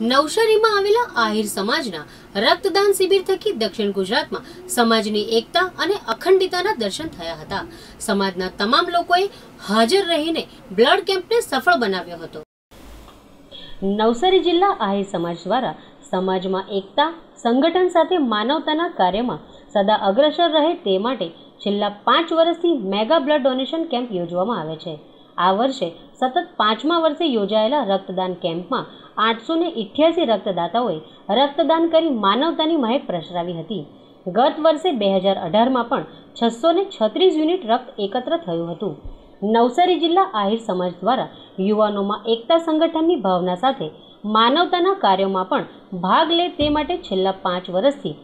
નવસારીમાં આવેલા આહિર સમાજના રક્તદાન શિબિર થકી દક્ષિણ ગુજરાતમાં સમાજની એકતા અને અખંડિતાના દર્શન થયા હતા સમાજના તમામ લોકોએ હાજર રહીને બ્લડ કેમ્પને સફળ બનાવ્યો હતો નવસારી જિલ્લા આહિર સમાજ દ્વારા સમાજમાં એકતા સંગઠન સાથે માનવતાના કાર્યમાં સદા અગ્રસર રહે તે માટે છેલ્લા પાંચ વર્ષથી મેગા બ્લડ ડોનેશન કેમ્પ યોજવામાં આવે છે આ વર્ષે સતત પાંચમા વર્ષે યોજાયેલા રક્તદાન કેમ્પમાં આઠસો ને ઇઠ્યાસી રક્તદાતાઓએ રક્તદાન કરી માનવતાની મહેક પ્રસરાવી હતી ગત વર્ષે બે હજાર અઢારમાં પણ છસો ને છત્રીસ યુનિટ રક્ત એકત્ર થયું હતું નવસારી જિલ્લા આહિર સમાજ દ્વારા યુવાનોમાં એકતા સંગઠનની ભાવના સાથે માનવતાના કાર્યોમાં પણ ભાગ લે તે માટે છેલ્લા પાંચ વર્ષથી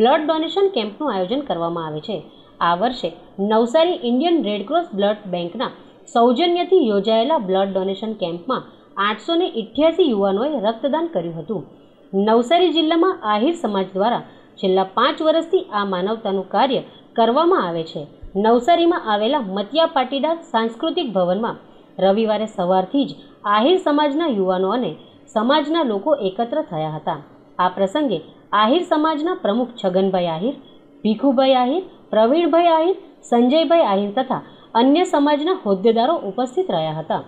બ્લડ ડોનેશન કેમ્પનું આયોજન કરવામાં આવે છે આ વર્ષે નવસારી ઇન્ડિયન રેડક્રોસ બ્લડ બેંકના સૌજન્યથી યોજાયેલા બ્લડ ડોનેશન કેમ્પમાં આઠસો ને ઇઠ્યાસી યુવાનોએ રક્તદાન કર્યું હતું નવસારી જિલ્લામાં આહિર સમાજ દ્વારા છેલ્લા પાંચ વર્ષથી આ માનવતાનું કાર્ય કરવામાં આવે છે નવસારીમાં આવેલા મતિયા પાટીદાર સાંસ્કૃતિક ભવનમાં રવિવારે સવારથી જ આહિર સમાજના યુવાનો અને સમાજના લોકો એકત્ર થયા હતા આ પ્રસંગે આહિર સમાજના પ્રમુખ છગનભાઈ આહિર ભીખુભાઈ આહિર પ્રવીણભાઈ આહિર સંજયભાઈ આહિર તથા અન્ય સમાજના હોદ્દેદારો ઉપસ્થિત રહ્યા હતા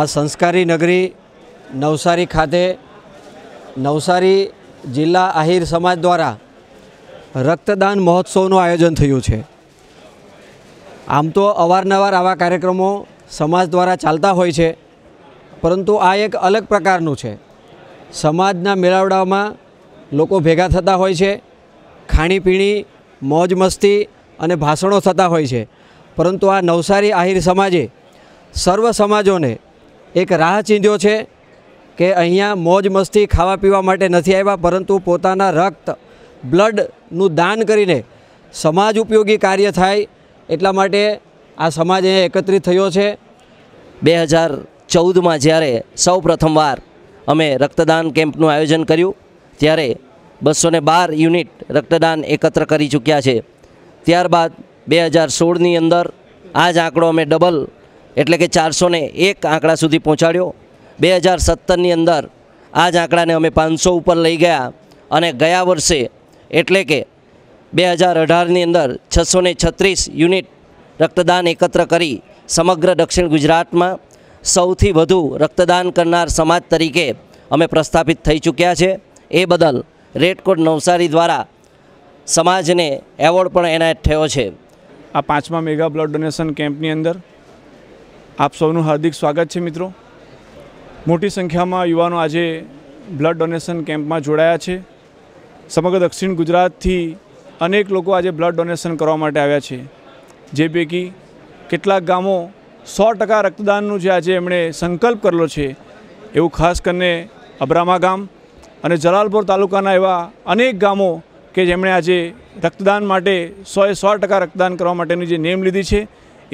આ સંસ્કારી નગરી નવસારી ખાતે નવસારી જિલ્લા આહિર સમાજ દ્વારા રક્તદાન મહોત્સવનું આયોજન થયું છે આમ તો અવારનવાર આવા કાર્યક્રમો સમાજ દ્વારા ચાલતા હોય છે પરંતુ આ એક અલગ પ્રકારનું છે સમાજના મેળાવડામાં લોકો ભેગા થતા હોય છે ખાણીપીણી મોજ મસ્તી અને ભાષણો થતા હોય છે પરંતુ આ નવસારી આહિર સમાજે સર્વ સમાજોને એક રાહ ચીંધ્યો છે કે અહીંયા મોજ મસ્તી ખાવા પીવા માટે નથી આવ્યા પરંતુ પોતાના રક્ત બ્લડનું દાન કરીને સમાજ ઉપયોગી કાર્ય થાય એટલા માટે આ સમાજ અહીંયા એકત્રિત થયો છે બે હજાર ચૌદમાં જ્યારે સૌ પ્રથમવાર અમે રક્તદાન કેમ્પનું આયોજન કર્યું ત્યારે બસો બાર યુનિટ રક્તદાન એકત્ર કરી ચૂક્યા છે ત્યારબાદ બે હજાર સોળની અંદર આ જ આંકડો અમે ડબલ એટલે કે ચારસો એક આંકડા સુધી પહોંચાડ્યો બે હજાર સત્તરની અંદર આ જ આંકડાને અમે પાંચસો ઉપર લઈ ગયા અને ગયા વર્ષે એટલે કે બે હજાર અઢારની અંદર છસો છત્રીસ યુનિટ રક્તદાન એકત્ર કરી સમગ્ર દક્ષિણ ગુજરાતમાં સૌથી વધુ રક્તદાન કરનાર સમાજ તરીકે અમે પ્રસ્થાપિત થઈ ચૂક્યા છે એ બદલ રેડકોટ નવસારી દ્વારા સમાજને એવોર્ડ પણ એનાયત થયો છે આ પાંચમા મેગા બ્લડ ડોનેશન કેમ્પની અંદર આપ સૌનું હાર્દિક સ્વાગત છે મિત્રો મોટી સંખ્યામાં યુવાનો આજે બ્લડ ડોનેશન કેમ્પમાં જોડાયા છે સમગ્ર દક્ષિણ ગુજરાતથી અનેક લોકો આજે બ્લડ ડોનેશન કરવા માટે આવ્યા છે જે પૈકી કેટલાક ગામો સો ટકા રક્તદાનનું જે આજે એમણે સંકલ્પ કરેલો છે એવું ખાસ કરીને અબ્રામા ગામ અને જલાલપોર તાલુકાના એવા અનેક ગામો કે જેમણે આજે રક્તદાન માટે સોએ સો ટકા રક્તદાન કરવા માટેની જે નેમ લીધી છે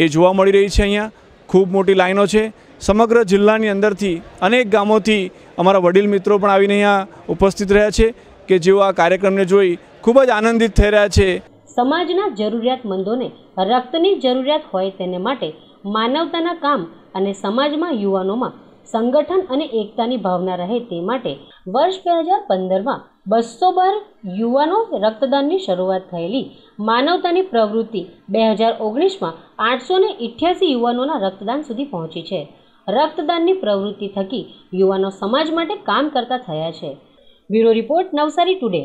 એ જોવા મળી રહી છે અહીંયા ખૂબ મોટી લાઈનો છે સમગ્ર જિલ્લાની અંદરથી અનેક ગામોથી અમારા વડીલ મિત્રો પણ આવીને અહીંયા ઉપસ્થિત રહ્યા છે કે જેઓ આ કાર્યક્રમને જોઈ ખૂબ જ આનંદિત થઈ રહ્યા છે સમાજના જરૂરિયાતમંદોને રક્તની જરૂરિયાત હોય તેને માટે માનવતાના કામ અને સમાજમાં યુવાનોમાં સંગઠન અને એકતાની ભાવના રહે તે માટે વર્ષ બે હજાર પંદરમાં બસો બાર યુવાનો રક્તદાનની શરૂઆત થયેલી માનવતાની પ્રવૃત્તિ બે હજાર ઓગણીસમાં આઠસો ને ઇઠ્યાસી યુવાનોના રક્તદાન સુધી પહોંચી છે રક્તદાનની પ્રવૃત્તિ થકી યુવાનો સમાજ માટે કામ કરતા થયા છે બ્યુરો રિપોર્ટ નવસારી ટુડે